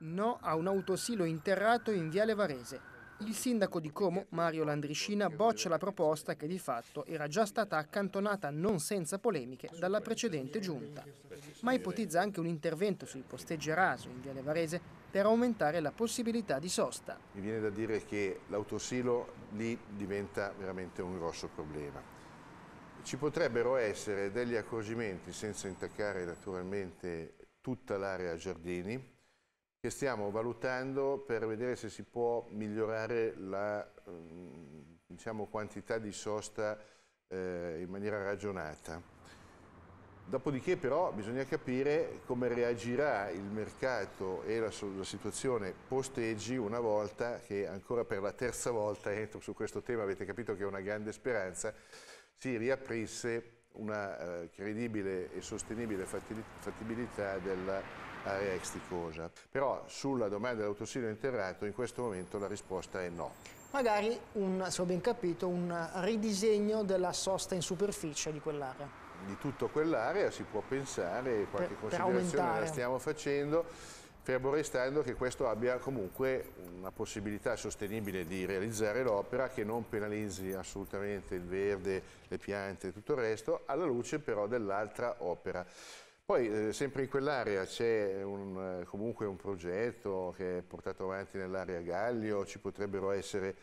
No a un autosilo interrato in Viale Varese. Il sindaco di Como, Mario Landriscina, boccia la proposta che di fatto era già stata accantonata non senza polemiche dalla precedente giunta, ma ipotizza anche un intervento sui posteggi raso in Viale Varese per aumentare la possibilità di sosta. Mi viene da dire che l'autosilo lì diventa veramente un grosso problema. Ci potrebbero essere degli accorgimenti senza intaccare naturalmente tutta l'area giardini, che stiamo valutando per vedere se si può migliorare la ehm, diciamo, quantità di sosta eh, in maniera ragionata. Dopodiché però bisogna capire come reagirà il mercato e la, la situazione posteggi una volta che ancora per la terza volta entro eh, su questo tema, avete capito che è una grande speranza, si riaprisse una eh, credibile e sostenibile fattibilità della area esticosa. Però sulla domanda dell'autosilio interrato in questo momento la risposta è no. Magari, un, se ho ben capito, un ridisegno della sosta in superficie di quell'area. Di tutta quell'area si può pensare, qualche per, considerazione per la stiamo facendo, fermo restando che questo abbia comunque una possibilità sostenibile di realizzare l'opera che non penalizzi assolutamente il verde, le piante e tutto il resto, alla luce però dell'altra opera. Poi eh, sempre in quell'area c'è eh, comunque un progetto che è portato avanti nell'area Gallio, ci potrebbero essere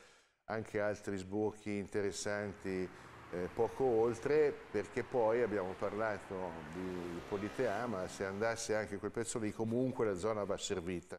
anche altri sbocchi interessanti eh, poco oltre, perché poi abbiamo parlato di Politeama, se andasse anche quel pezzo lì comunque la zona va servita.